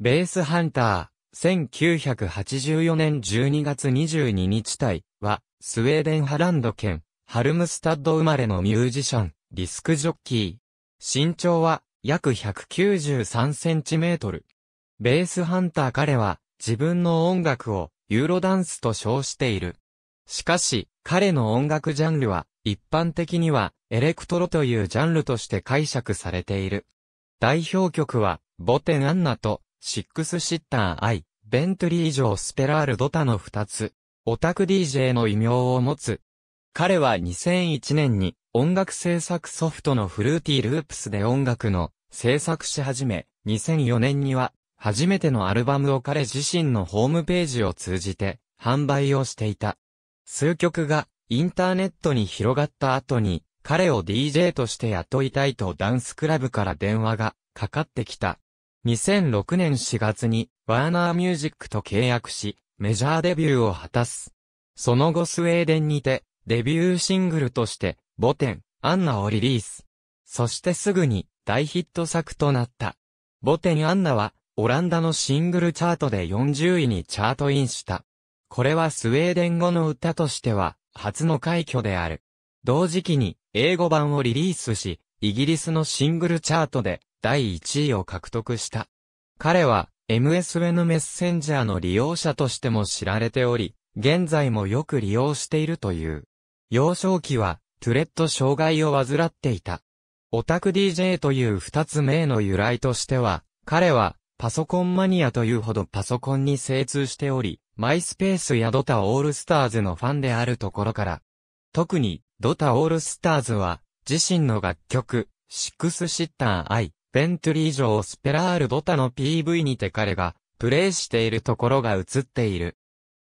ベースハンター、1984年12月22日体は、スウェーデンハランド県、ハルムスタッド生まれのミュージシャン、ディスクジョッキー。身長は、約193センチメートル。ベースハンター彼は、自分の音楽を、ユーロダンスと称している。しかし、彼の音楽ジャンルは、一般的には、エレクトロというジャンルとして解釈されている。代表曲は、ボテン・アンナと、シックスシッターアイ、ベントリー・ジョー・スペラール・ドタの二つ、オタク DJ の異名を持つ。彼は2001年に音楽制作ソフトのフルーティーループスで音楽の制作し始め、2004年には初めてのアルバムを彼自身のホームページを通じて販売をしていた。数曲がインターネットに広がった後に彼を DJ として雇いたいとダンスクラブから電話がかかってきた。2006年4月に、ワーナーミュージックと契約し、メジャーデビューを果たす。その後スウェーデンにて、デビューシングルとして、ボテン、アンナをリリース。そしてすぐに、大ヒット作となった。ボテンアンナは、オランダのシングルチャートで40位にチャートインした。これはスウェーデン語の歌としては、初の快挙である。同時期に、英語版をリリースし、イギリスのシングルチャートで、第1位を獲得した。彼は MSN メッセンジャーの利用者としても知られており、現在もよく利用しているという。幼少期はトゥレット障害を患っていた。オタク DJ という二つ名の由来としては、彼はパソコンマニアというほどパソコンに精通しており、マイスペースやドタオールスターズのファンであるところから、特にドタオールスターズは自身の楽曲、シックスシッターアイ、ベントリー城スペラールドタの PV にて彼が、プレイしているところが映っている。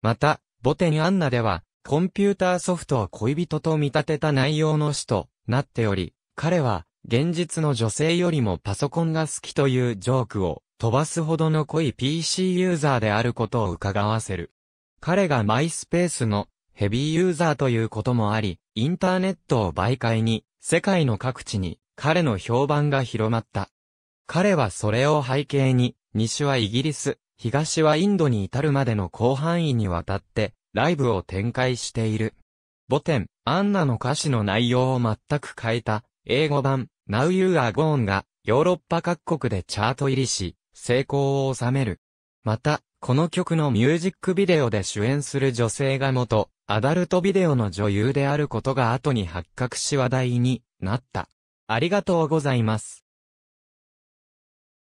また、ボテンアンナでは、コンピューターソフトを恋人と見立てた内容の詩となっており、彼は、現実の女性よりもパソコンが好きというジョークを飛ばすほどの濃い PC ユーザーであることを伺わせる。彼がマイスペースのヘビーユーザーということもあり、インターネットを媒介に世界の各地に彼の評判が広まった。彼はそれを背景に、西はイギリス、東はインドに至るまでの広範囲にわたって、ライブを展開している。母ン、アンナの歌詞の内容を全く変えた、英語版、Now You Are Gone が、ヨーロッパ各国でチャート入りし、成功を収める。また、この曲のミュージックビデオで主演する女性が元、アダルトビデオの女優であることが後に発覚し話題になった。ありがとうございます。